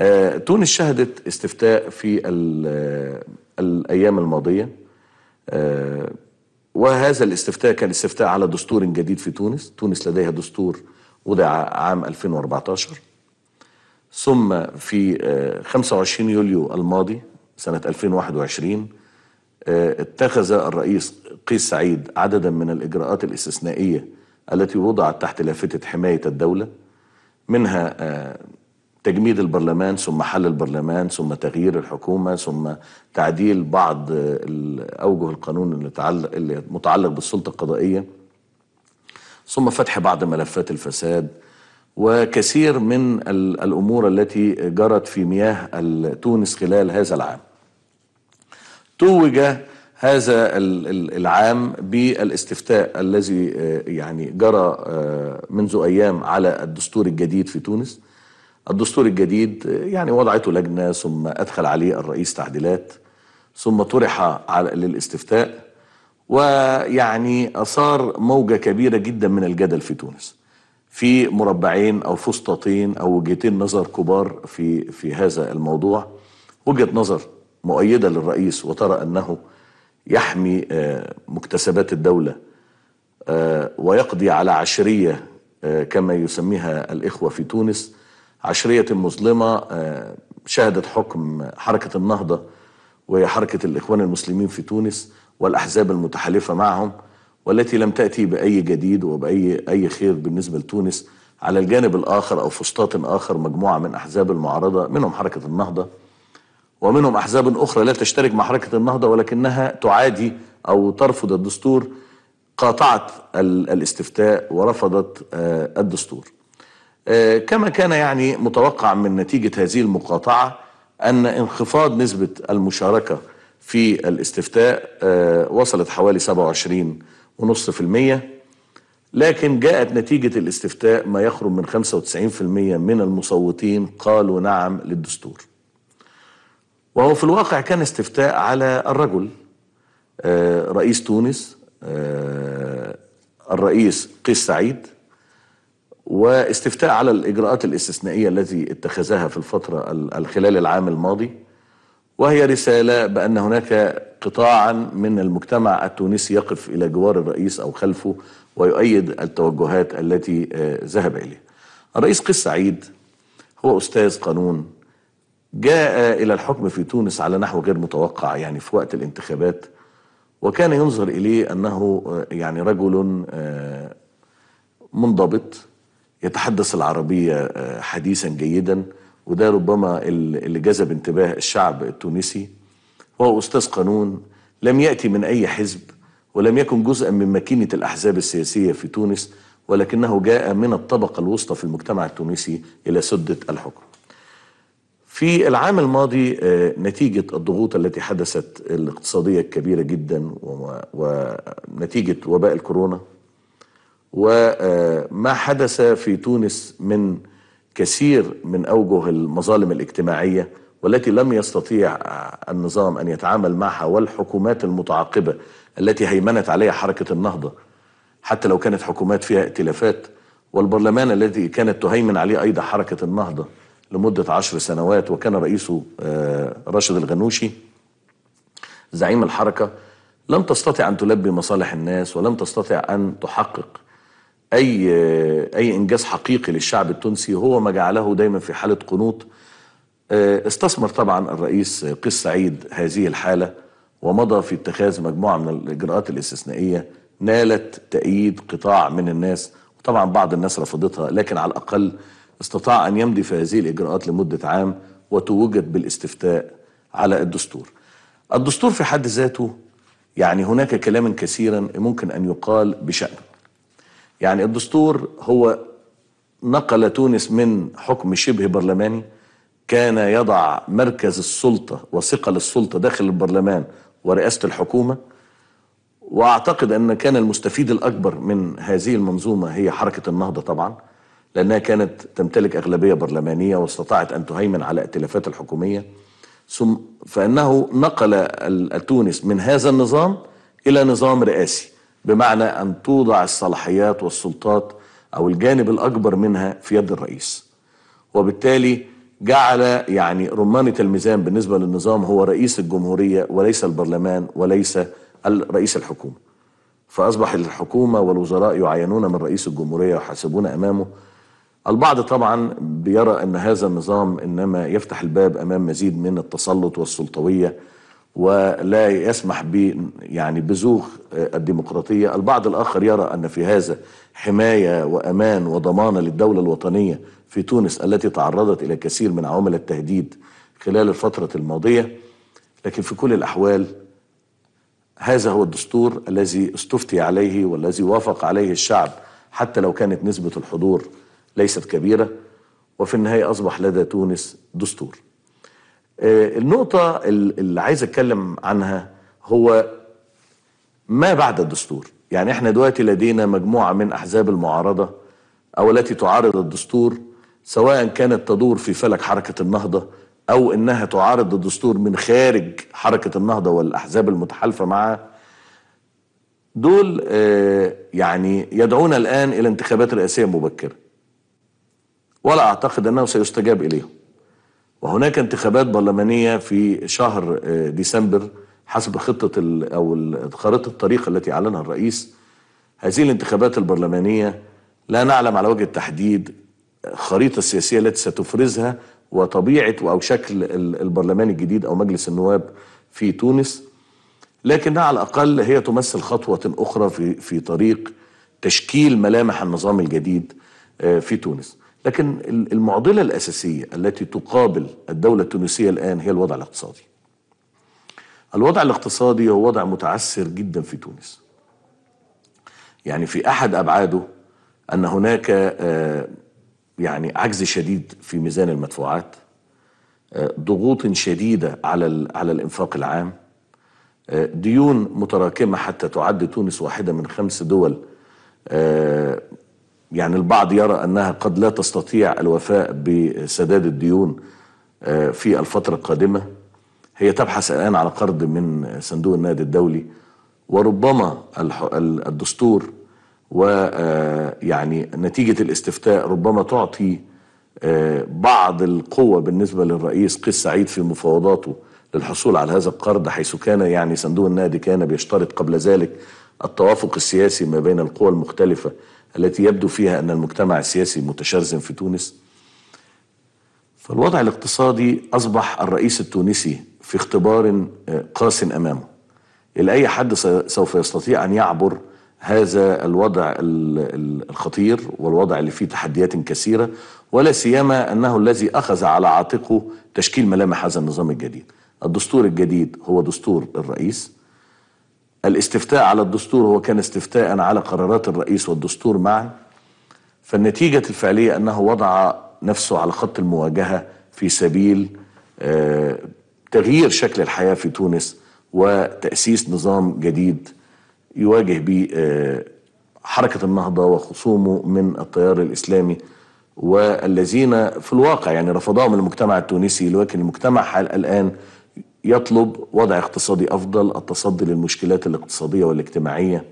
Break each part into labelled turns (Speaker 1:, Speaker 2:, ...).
Speaker 1: آه، تونس شهدت استفتاء في آه، الأيام الماضية آه، وهذا الاستفتاء كان استفتاء على دستور جديد في تونس تونس لديها دستور وضع عام 2014 ثم في 25 يوليو الماضي سنة 2021 اتخذ الرئيس قيس سعيد عددا من الإجراءات الاستثنائية التي وضعت تحت لافتة حماية الدولة منها تجميد البرلمان ثم حل البرلمان ثم تغيير الحكومة ثم تعديل بعض أوجه القانون اللي متعلق بالسلطة القضائية ثم فتح بعض ملفات الفساد وكثير من الأمور التي جرت في مياه تونس خلال هذا العام توج هذا العام بالاستفتاء الذي آه، يعني جرى آه، منذ أيام على الدستور الجديد في تونس الدستور الجديد يعني وضعته لجنة ثم أدخل عليه الرئيس تعديلات ثم طرح على للاستفتاء ويعني أثار موجة كبيرة جدا من الجدل في تونس في مربعين أو فسطاطين أو وجهتين نظر كبار في, في هذا الموضوع وجهة نظر مؤيدة للرئيس وترى أنه يحمي آه، مكتسبات الدولة آه، ويقضي على عشرية آه، كما يسميها الإخوة في تونس عشرية مظلمة آه، شهدت حكم حركة النهضة وهي حركة الإخوان المسلمين في تونس والأحزاب المتحالفة معهم والتي لم تأتي بأي جديد وبأي أي خير بالنسبة لتونس على الجانب الآخر أو فسطاط آخر مجموعة من أحزاب المعارضة منهم حركة النهضة ومنهم أحزاب أخرى لا تشترك مع حركة النهضة ولكنها تعادي أو ترفض الدستور قاطعت الاستفتاء ورفضت آه، الدستور آه، كما كان يعني متوقع من نتيجة هذه المقاطعة أن انخفاض نسبة المشاركة في الاستفتاء آه، وصلت حوالي 27.5% لكن جاءت نتيجة الاستفتاء ما يخرج من 95% من المصوتين قالوا نعم للدستور وهو في الواقع كان استفتاء على الرجل آه، رئيس تونس الرئيس قيس سعيد واستفتاء على الإجراءات الاستثنائية التي اتخذها في الفترة الخلال العام الماضي وهي رسالة بأن هناك قطاعا من المجتمع التونسي يقف إلى جوار الرئيس أو خلفه ويؤيد التوجهات التي آه، ذهب إليها الرئيس قيس سعيد هو أستاذ قانون جاء إلى الحكم في تونس على نحو غير متوقع يعني في وقت الانتخابات وكان ينظر إليه أنه آه، يعني رجل آه، منضبط يتحدث العربية آه، حديثا جيدا وده ربما اللي جذب انتباه الشعب التونسي وهو أستاذ قانون لم يأتي من أي حزب ولم يكن جزءا من ماكينة الأحزاب السياسية في تونس ولكنه جاء من الطبقة الوسطى في المجتمع التونسي إلى سدة الحكم في العام الماضي آه، نتيجة الضغوط التي حدثت الاقتصادية الكبيرة جدا ونتيجة وباء الكورونا وما حدث في تونس من كثير من أوجه المظالم الاجتماعية والتي لم يستطيع النظام أن يتعامل معها والحكومات المتعاقبة التي هيمنت عليها حركة النهضة حتى لو كانت حكومات فيها ائتلافات والبرلمان الذي كانت تهيمن عليه أيضا حركة النهضة لمدة عشر سنوات وكان رئيسه آه، راشد الغنوشي زعيم الحركة لم تستطع أن تلبي مصالح الناس ولم تستطع أن تحقق اي اي انجاز حقيقي للشعب التونسي هو ما جعله دايما في حاله قنوط آه، استثمر طبعا الرئيس قيس سعيد هذه الحاله ومضى في اتخاذ مجموعه من الاجراءات الاستثنائيه نالت تأييد قطاع من الناس وطبعا بعض الناس رفضتها لكن على الاقل استطاع ان يمضي في هذه الاجراءات لمده عام وتوجت بالاستفتاء على الدستور. الدستور في حد ذاته يعني هناك كلاما كثيرا ممكن ان يقال بشأنه. يعني الدستور هو نقل تونس من حكم شبه برلماني كان يضع مركز السلطة وثقل السلطة داخل البرلمان ورئاسة الحكومة واعتقد ان كان المستفيد الاكبر من هذه المنظومه هي حركه النهضه طبعا لانها كانت تمتلك اغلبيه برلمانيه واستطاعت ان تهيمن على ائتلافات الحكوميه ثم فانه نقل تونس من هذا النظام الى نظام رئاسي بمعنى أن توضع الصلاحيات والسلطات أو الجانب الأكبر منها في يد الرئيس وبالتالي جعل يعني رمانة الميزان بالنسبة للنظام هو رئيس الجمهورية وليس البرلمان وليس رئيس الحكومة فأصبح الحكومة والوزراء يعينون من رئيس الجمهورية ويحاسبون أمامه البعض طبعا بيرى أن هذا النظام إنما يفتح الباب أمام مزيد من التسلط والسلطوية ولا يسمح ب يعني بزوغ الديمقراطيه، البعض الاخر يرى ان في هذا حمايه وامان وضمانه للدوله الوطنيه في تونس التي تعرضت الى كثير من عوامل التهديد خلال الفتره الماضيه، لكن في كل الاحوال هذا هو الدستور الذي استفتي عليه والذي وافق عليه الشعب حتى لو كانت نسبه الحضور ليست كبيره وفي النهايه اصبح لدى تونس دستور. آه، النقطة اللي عايز اتكلم عنها هو ما بعد الدستور يعني احنا دلوقتي لدينا مجموعة من احزاب المعارضة او التي تعارض الدستور سواء كانت تدور في فلك حركة النهضة او انها تعارض الدستور من خارج حركة النهضة والاحزاب المتحالفة معها دول آه، يعني يدعون الان الى انتخابات رئاسية مبكرة ولا اعتقد انه سيستجاب اليهم وهناك انتخابات برلمانية في شهر آه، ديسمبر حسب خطة أو خريطة الطريق التي أعلنها الرئيس هذه الانتخابات البرلمانية لا نعلم على وجه التحديد الخريطة آه، السياسية التي ستفرزها وطبيعة أو شكل البرلمان الجديد أو مجلس النواب في تونس لكنها على الأقل هي تمثل خطوة أخرى في, في طريق تشكيل ملامح النظام الجديد آه، في تونس لكن المعضلة الأساسية التي تقابل الدولة التونسية الآن هي الوضع الاقتصادي الوضع الاقتصادي هو وضع متعسر جدا في تونس يعني في أحد أبعاده أن هناك آه، يعني عجز شديد في ميزان المدفوعات آه، ضغوط شديدة على على الإنفاق العام آه، ديون متراكمة حتى تعد تونس واحدة من خمس دول يعني البعض يرى أنها قد لا تستطيع الوفاء بسداد الديون آه، في الفترة القادمة هي تبحث الآن على قرض من صندوق النقد الدولي وربما الدستور ويعني آه، نتيجة الاستفتاء ربما تعطي آه، بعض القوة بالنسبة للرئيس قيس سعيد في مفاوضاته للحصول على هذا القرض حيث كان يعني صندوق النقد كان بيشترط قبل ذلك التوافق السياسي ما بين القوى المختلفة التي يبدو فيها أن المجتمع السياسي متشرذم في تونس فالوضع الاقتصادي أصبح الرئيس التونسي في اختبار آه، قاس أمامه إلى أي حد سوف يستطيع أن يعبر هذا الوضع الخطير والوضع اللي فيه تحديات كثيرة ولا سيما أنه الذي أخذ على عاتقه تشكيل ملامح هذا النظام الجديد الدستور الجديد هو دستور الرئيس الاستفتاء على الدستور هو كان استفتاء على قرارات الرئيس والدستور معا فالنتيجة الفعلية أنه وضع نفسه على خط المواجهة في سبيل آه، تغيير شكل الحياة في تونس وتأسيس نظام جديد يواجه به آه، حركة النهضة وخصومه من التيار الإسلامي والذين في الواقع يعني رفضهم المجتمع التونسي لكن المجتمع الآن يطلب وضع اقتصادي افضل التصدي للمشكلات الاقتصاديه والاجتماعيه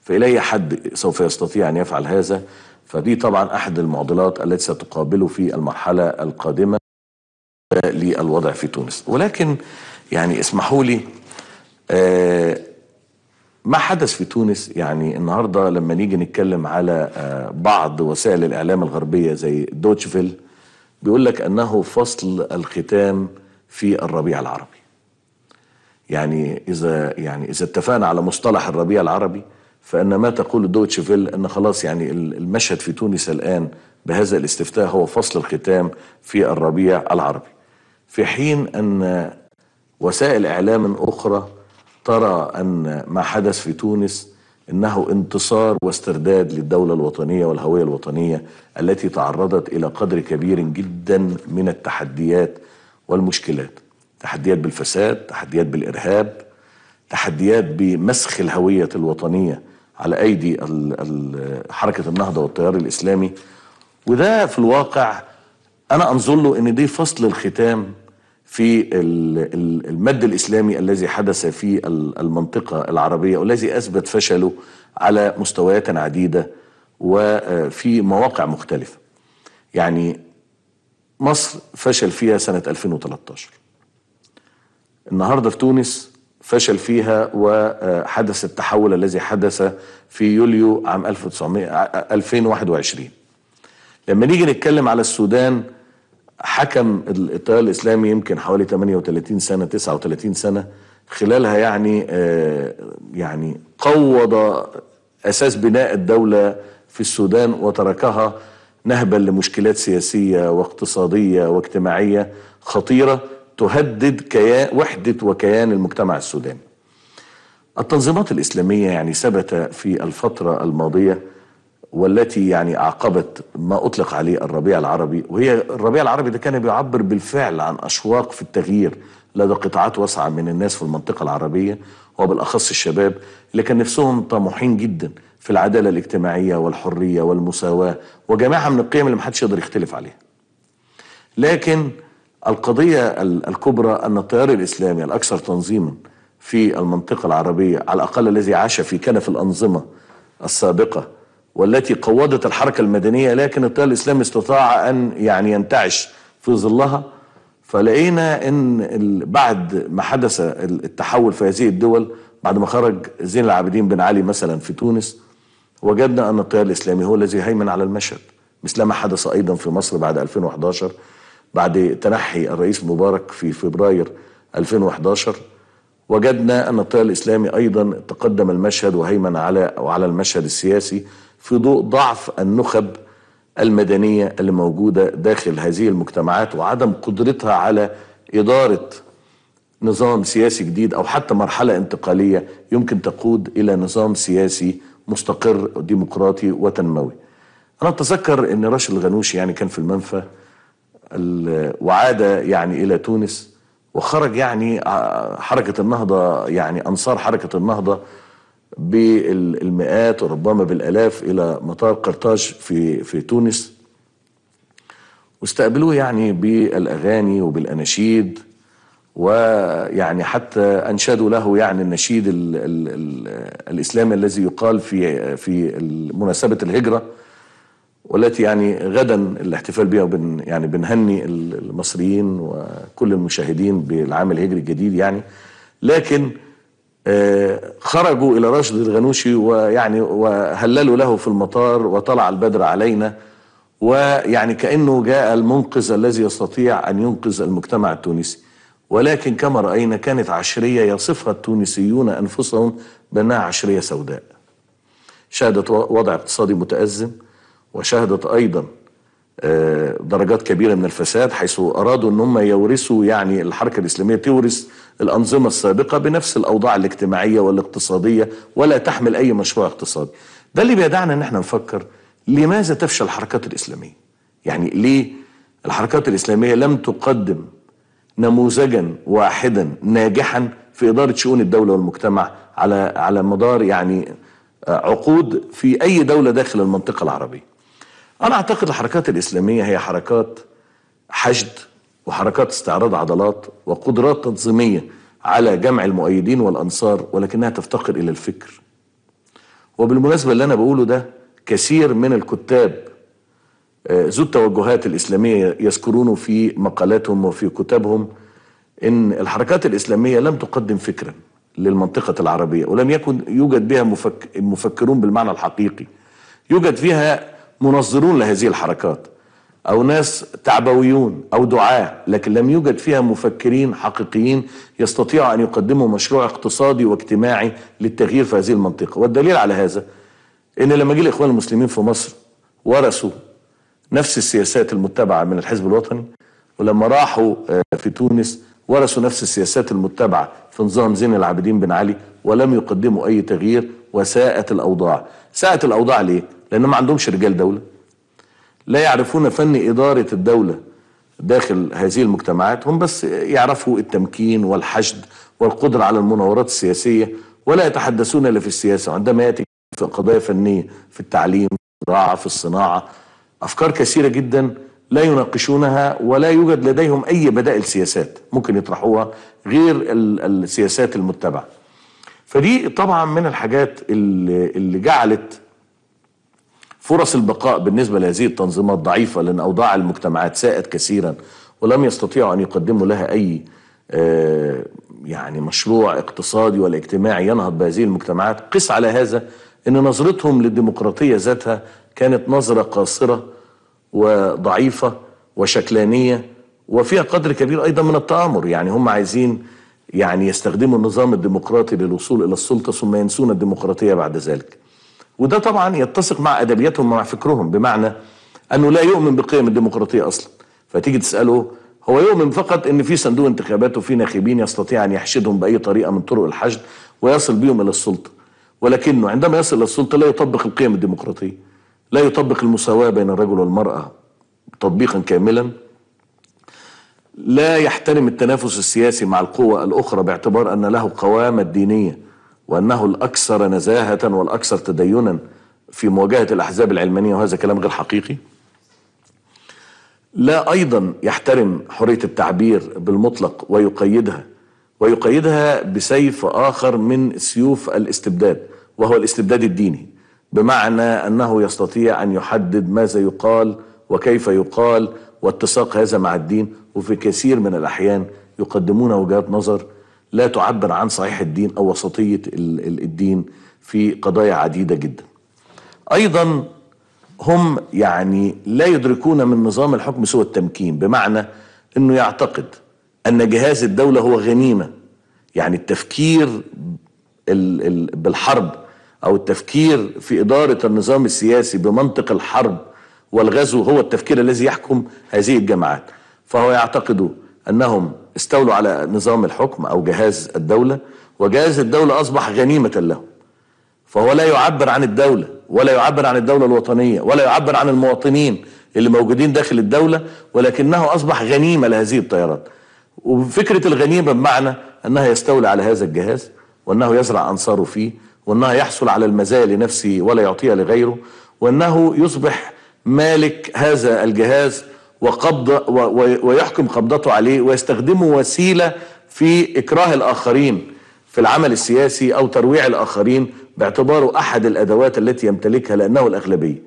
Speaker 1: فإلى حد سوف يستطيع أن يفعل هذا فدي طبعا أحد المعضلات التي ستقابله في المرحلة القادمة للوضع في تونس ولكن يعني اسمحوا لي آه، ما حدث في تونس يعني النهاردة لما نيجي نتكلم على آه، بعض وسائل الإعلام الغربية زي دوتشفيل بيقول لك أنه فصل الختام في الربيع العربي يعني إذا يعني إذا اتفقنا على مصطلح الربيع العربي فإن ما تقول دوتشفيل أن خلاص يعني المشهد في تونس الآن بهذا الاستفتاء هو فصل الختام في الربيع العربي في حين أن وسائل إعلام أخرى ترى أن ما حدث في تونس انه انتصار واسترداد للدوله الوطنيه والهويه الوطنيه التي تعرضت الى قدر كبير جدا من التحديات والمشكلات تحديات بالفساد تحديات بالإرهاب تحديات بمسخ الهوية الوطنية على أيدي حركة النهضة والتيار الإسلامي وده في الواقع أنا أنظر له أن دي فصل الختام في المد الإسلامي الذي حدث في المنطقة العربية والذي أثبت فشله على مستويات عديدة وفي مواقع مختلفة يعني مصر فشل فيها سنة 2013 النهاردة في تونس فشل فيها وحدث التحول الذي حدث في يوليو عام 2021 لما نيجي نتكلم على السودان حكم التيار الاسلامي يمكن حوالي 38 سنه 39 سنه خلالها يعني آه، يعني قوض اساس بناء الدوله في السودان وتركها نهبا لمشكلات سياسيه واقتصاديه واجتماعيه خطيره تهدد كيان وحده وكيان المجتمع السوداني. التنظيمات الاسلاميه يعني ثبت في الفتره الماضيه والتي يعني اعقبت ما اطلق عليه الربيع العربي وهي الربيع العربي ده كان بيعبر بالفعل عن اشواق في التغيير لدى قطاعات واسعه من الناس في المنطقه العربيه وبالاخص الشباب اللي كان نفسهم طموحين جدا في العداله الاجتماعيه والحريه والمساواه وجماعه من القيم اللي محدش يقدر يختلف عليها. لكن القضيه الكبرى ان التيار الاسلامي الاكثر تنظيما في المنطقه العربيه على الاقل الذي عاش في كنف الانظمه السابقه والتي قوضت الحركه المدنيه لكن التيار الاسلامي استطاع ان يعني ينتعش في ظلها فلقينا ان بعد ما حدث التحول في هذه الدول بعد ما خرج زين العابدين بن علي مثلا في تونس وجدنا أن التيار الإسلامي هو الذي هيمن على المشهد مثل ما حدث أيضا في مصر بعد 2011 بعد تنحي الرئيس مبارك في فبراير 2011 وجدنا أن التيار الإسلامي أيضا تقدم المشهد وهيمن على وعلى المشهد السياسي في ضوء ضعف النخب المدنية اللي موجودة داخل هذه المجتمعات وعدم قدرتها على إدارة نظام سياسي جديد أو حتى مرحلة انتقالية يمكن تقود إلى نظام سياسي مستقر ديمقراطي وتنموي أنا أتذكر أن راشد الغنوشي يعني كان في المنفى وعاد يعني إلى تونس وخرج يعني حركة النهضة يعني أنصار حركة النهضة بالمئات وربما بالآلاف إلى مطار قرطاج في في تونس واستقبلوه يعني بالأغاني وبالأناشيد ويعني حتى انشدوا له يعني النشيد الـ الـ الـ الاسلامي الذي يقال في في مناسبه الهجره والتي يعني غدا الاحتفال بها وبن يعني بنهني المصريين وكل المشاهدين بالعام الهجري الجديد يعني لكن آه، خرجوا الى راشد الغنوشي ويعني وهللوا له في المطار وطلع البدر علينا ويعني كانه جاء المنقذ الذي يستطيع ان ينقذ المجتمع التونسي ولكن كما رأينا كانت عشرية يصفها التونسيون أنفسهم بأنها عشرية سوداء شهدت وضع اقتصادي متأزم وشهدت أيضا آه، درجات كبيرة من الفساد حيث أرادوا أن هم يورثوا يعني الحركة الإسلامية تورث الأنظمة السابقة بنفس الأوضاع الاجتماعية والاقتصادية ولا تحمل أي مشروع اقتصادي ده اللي بيدعنا أن احنا نفكر لماذا تفشل الحركات الإسلامية يعني ليه الحركات الإسلامية لم تقدم نموذجا واحدا ناجحا في إدارة شؤون الدولة والمجتمع على على مدار يعني آه، عقود في أي دولة داخل المنطقة العربية أنا أعتقد الحركات الإسلامية هي حركات حشد وحركات استعراض عضلات وقدرات تنظيمية على جمع المؤيدين والأنصار ولكنها تفتقر إلى الفكر وبالمناسبة اللي أنا بقوله ده كثير من الكتاب آه، ذو التوجهات الإسلامية يذكرون في مقالاتهم وفي كتابهم أن الحركات الإسلامية لم تقدم فكرا للمنطقة العربية ولم يكن يوجد بها مفك مفكرون بالمعنى الحقيقي يوجد فيها منظرون لهذه الحركات أو ناس تعبويون أو دعاة لكن لم يوجد فيها مفكرين حقيقيين يستطيعوا أن يقدموا مشروع اقتصادي واجتماعي للتغيير في هذه المنطقة والدليل على هذا أن لما جه الإخوان المسلمين في مصر ورثوا نفس السياسات المتبعة من الحزب الوطني ولما راحوا آه، في تونس ورثوا نفس السياسات المتبعة في نظام زين العابدين بن علي ولم يقدموا أي تغيير وساءت الأوضاع ساءت الأوضاع ليه؟ لأن ما عندهمش رجال دولة لا يعرفون فن إدارة الدولة داخل هذه المجتمعات هم بس يعرفوا التمكين والحشد والقدرة على المناورات السياسية ولا يتحدثون إلا في السياسة عندما يأتي في قضايا فنية في التعليم في الزراعة في الصناعة أفكار كثيرة جدا لا يناقشونها ولا يوجد لديهم أي بدائل سياسات ممكن يطرحوها غير السياسات المتبعة فدي طبعا من الحاجات اللي, اللي جعلت فرص البقاء بالنسبة لهذه التنظيمات ضعيفة لأن أوضاع المجتمعات ساءت كثيرا ولم يستطيعوا أن يقدموا لها أي آه، يعني مشروع اقتصادي ولا اجتماعي ينهض بهذه المجتمعات قس على هذا ان نظرتهم للديمقراطيه ذاتها كانت نظره قاصره وضعيفه وشكلانيه وفيها قدر كبير ايضا من التآمر يعني هم عايزين يعني يستخدموا النظام الديمقراطي للوصول الى السلطه ثم ينسون الديمقراطيه بعد ذلك. وده طبعا يتسق مع ادبياتهم ومع فكرهم بمعنى انه لا يؤمن بقيم الديمقراطيه اصلا. فتيجي تساله هو يؤمن فقط ان في صندوق انتخابات وفي ناخبين يستطيع ان يحشدهم باي طريقه من طرق الحشد ويصل بيهم الى السلطه. ولكنه عندما يصل إلى السلطة لا يطبق القيم الديمقراطية لا يطبق المساواة بين الرجل والمرأة تطبيقا كاملا لا يحترم التنافس السياسي مع القوى الأخرى باعتبار أن له قوامة دينية وأنه الأكثر نزاهة والأكثر تدينا في مواجهة الأحزاب العلمانية وهذا كلام غير حقيقي لا أيضا يحترم حرية التعبير بالمطلق ويقيدها ويقيدها بسيف آخر من سيوف الاستبداد وهو الاستبداد الديني بمعنى انه يستطيع ان يحدد ماذا يقال وكيف يقال واتساق هذا مع الدين وفي كثير من الاحيان يقدمون وجهات نظر لا تعبر عن صحيح الدين او وسطيه الدين في قضايا عديده جدا. ايضا هم يعني لا يدركون من نظام الحكم سوى التمكين بمعنى انه يعتقد ان جهاز الدوله هو غنيمه يعني التفكير بالحرب أو التفكير في إدارة النظام السياسي بمنطق الحرب والغزو هو التفكير الذي يحكم هذه الجماعات فهو يعتقد أنهم استولوا على نظام الحكم أو جهاز الدولة وجهاز الدولة أصبح غنيمة لهم فهو لا يعبر عن الدولة ولا يعبر عن الدولة الوطنية ولا يعبر عن المواطنين اللي موجودين داخل الدولة ولكنه أصبح غنيمة لهذه التيارات وفكرة الغنيمة بمعنى أنها يستولي على هذا الجهاز وأنه يزرع أنصاره فيه وأنها يحصل على المزايا لنفسه ولا يعطيها لغيره وأنه يصبح مالك هذا الجهاز وقبض ويحكم قبضته عليه ويستخدمه وسيلة في إكراه الآخرين في العمل السياسي أو ترويع الآخرين باعتباره أحد الأدوات التي يمتلكها لأنه الأغلبية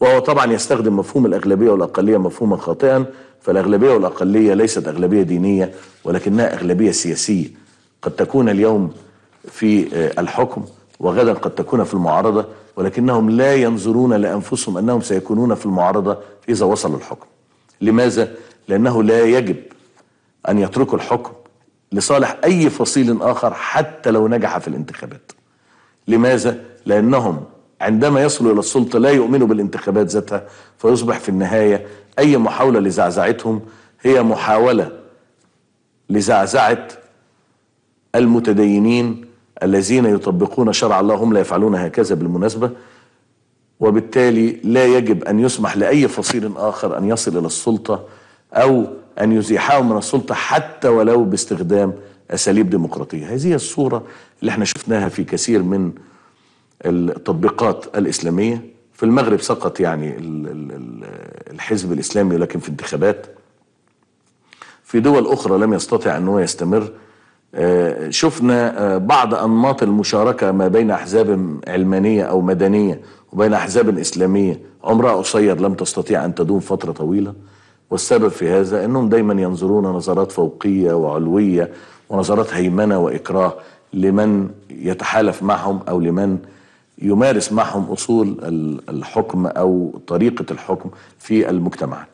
Speaker 1: وهو طبعا يستخدم مفهوم الأغلبية والأقلية مفهوما خاطئا فالأغلبية والأقلية ليست أغلبية دينية ولكنها أغلبية سياسية قد تكون اليوم في آه، الحكم وغدا قد تكون في المعارضة ولكنهم لا ينظرون لأنفسهم أنهم سيكونون في المعارضة إذا وصل الحكم لماذا؟ لأنه لا يجب أن يتركوا الحكم لصالح أي فصيل آخر حتى لو نجح في الانتخابات لماذا؟ لأنهم عندما يصلوا إلى السلطة لا يؤمنوا بالانتخابات ذاتها فيصبح في النهاية أي محاولة لزعزعتهم هي محاولة لزعزعة المتدينين الذين يطبقون شرع الله هم لا يفعلون هكذا بالمناسبة وبالتالي لا يجب أن يسمح لأي فصيل آخر أن يصل إلى السلطة أو أن يزيحهم من السلطة حتى ولو باستخدام أساليب ديمقراطية هذه الصورة اللي احنا شفناها في كثير من التطبيقات الإسلامية في المغرب سقط يعني الحزب الإسلامي ولكن في انتخابات في دول أخرى لم يستطع أنه يستمر آه، شفنا آه، بعض أنماط المشاركة ما بين أحزاب علمانية أو مدنية وبين أحزاب إسلامية عمرها قصير لم تستطيع أن تدوم فترة طويلة والسبب في هذا أنهم دايما ينظرون نظرات فوقية وعلوية ونظرات هيمنة وإكراه لمن يتحالف معهم أو لمن يمارس معهم أصول الحكم أو طريقة الحكم في المجتمعات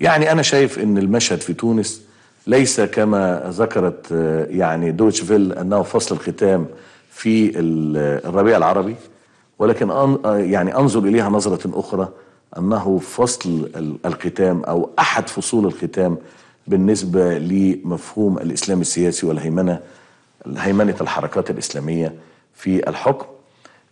Speaker 1: يعني أنا شايف أن المشهد في تونس ليس كما ذكرت آه، يعني دوتشفيل أنه فصل الختام في الربيع العربي ولكن آه، يعني أنظر إليها نظرة أخرى أنه فصل الختام أو أحد فصول الختام بالنسبة لمفهوم الإسلام السياسي والهيمنة هيمنة الحركات الإسلامية في الحكم